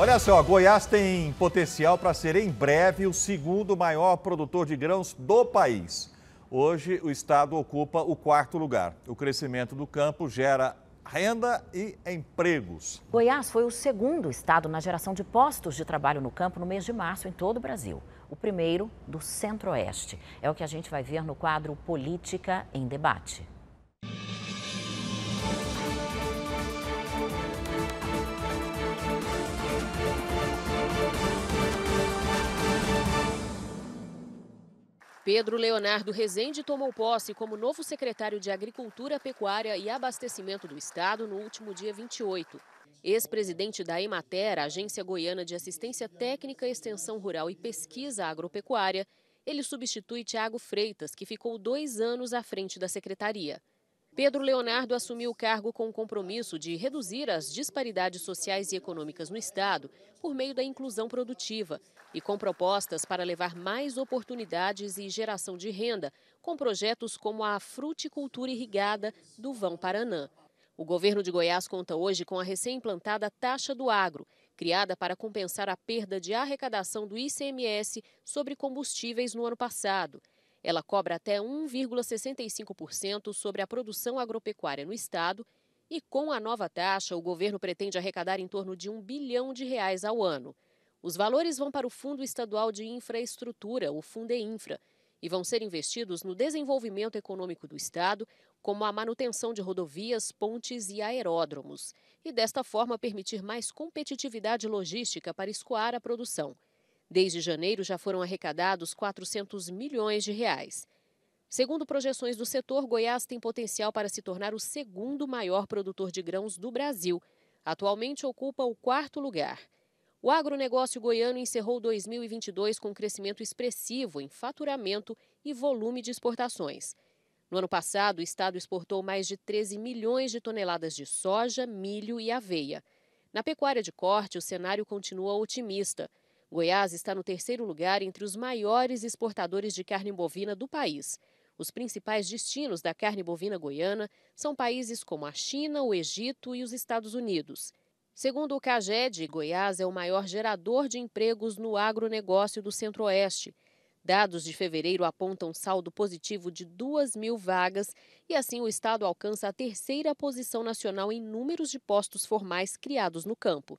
Olha só, Goiás tem potencial para ser em breve o segundo maior produtor de grãos do país. Hoje, o estado ocupa o quarto lugar. O crescimento do campo gera renda e empregos. Goiás foi o segundo estado na geração de postos de trabalho no campo no mês de março em todo o Brasil. O primeiro do Centro-Oeste. É o que a gente vai ver no quadro Política em Debate. Pedro Leonardo Rezende tomou posse como novo secretário de Agricultura, Pecuária e Abastecimento do Estado no último dia 28. Ex-presidente da Emater, Agência Goiana de Assistência Técnica, Extensão Rural e Pesquisa Agropecuária, ele substitui Tiago Freitas, que ficou dois anos à frente da secretaria. Pedro Leonardo assumiu o cargo com o compromisso de reduzir as disparidades sociais e econômicas no Estado por meio da inclusão produtiva e com propostas para levar mais oportunidades e geração de renda, com projetos como a fruticultura irrigada do Vão Paranã. O governo de Goiás conta hoje com a recém-implantada taxa do agro, criada para compensar a perda de arrecadação do ICMS sobre combustíveis no ano passado. Ela cobra até 1,65% sobre a produção agropecuária no estado e com a nova taxa o governo pretende arrecadar em torno de um bilhão de reais ao ano. Os valores vão para o Fundo Estadual de Infraestrutura, o Fundeinfra, e vão ser investidos no desenvolvimento econômico do estado, como a manutenção de rodovias, pontes e aeródromos, e desta forma permitir mais competitividade logística para escoar a produção. Desde janeiro já foram arrecadados 400 milhões de reais. Segundo projeções do setor, Goiás tem potencial para se tornar o segundo maior produtor de grãos do Brasil. Atualmente ocupa o quarto lugar. O agronegócio goiano encerrou 2022 com um crescimento expressivo em faturamento e volume de exportações. No ano passado, o estado exportou mais de 13 milhões de toneladas de soja, milho e aveia. Na pecuária de corte, o cenário continua otimista. Goiás está no terceiro lugar entre os maiores exportadores de carne bovina do país. Os principais destinos da carne bovina goiana são países como a China, o Egito e os Estados Unidos. Segundo o CAGED, Goiás é o maior gerador de empregos no agronegócio do Centro-Oeste. Dados de fevereiro apontam saldo positivo de 2 mil vagas e, assim, o Estado alcança a terceira posição nacional em números de postos formais criados no campo.